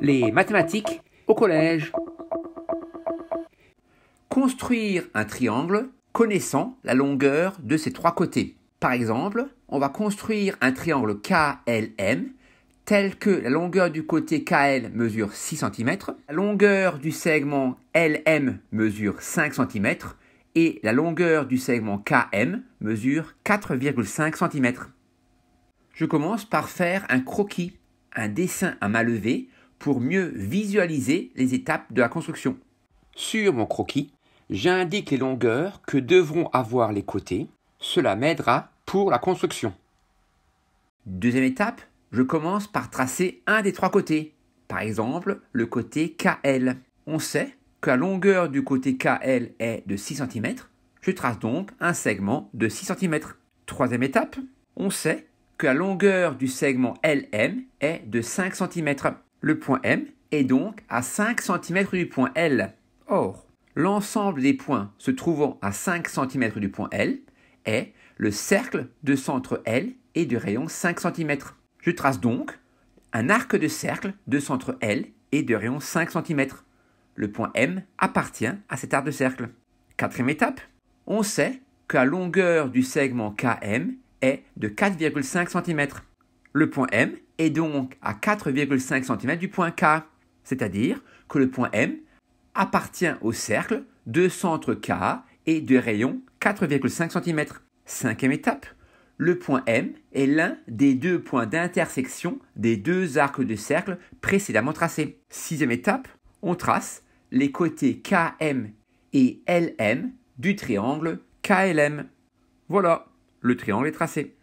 les mathématiques au collège. Construire un triangle connaissant la longueur de ses trois côtés. Par exemple, on va construire un triangle KLM tel que la longueur du côté KL mesure 6 cm, la longueur du segment LM mesure 5 cm et la longueur du segment KM mesure 4,5 cm. Je commence par faire un croquis, un dessin à main levée pour mieux visualiser les étapes de la construction. Sur mon croquis, j'indique les longueurs que devront avoir les côtés. Cela m'aidera pour la construction. Deuxième étape, je commence par tracer un des trois côtés. Par exemple, le côté KL. On sait que la longueur du côté KL est de 6 cm. Je trace donc un segment de 6 cm. Troisième étape, on sait que la longueur du segment LM est de 5 cm. Le point M est donc à 5 cm du point L. Or, l'ensemble des points se trouvant à 5 cm du point L est le cercle de centre L et de rayon 5 cm. Je trace donc un arc de cercle de centre L et de rayon 5 cm. Le point M appartient à cet arc de cercle. Quatrième étape, on sait que la longueur du segment KM est de 4,5 cm. Le point M est donc à 4,5 cm du point K, c'est-à-dire que le point M appartient au cercle de centre K et de rayon 4,5 cm. Cinquième étape, le point M est l'un des deux points d'intersection des deux arcs de cercle précédemment tracés. Sixième étape, on trace les côtés KM et LM du triangle KLM. Voilà, le triangle est tracé.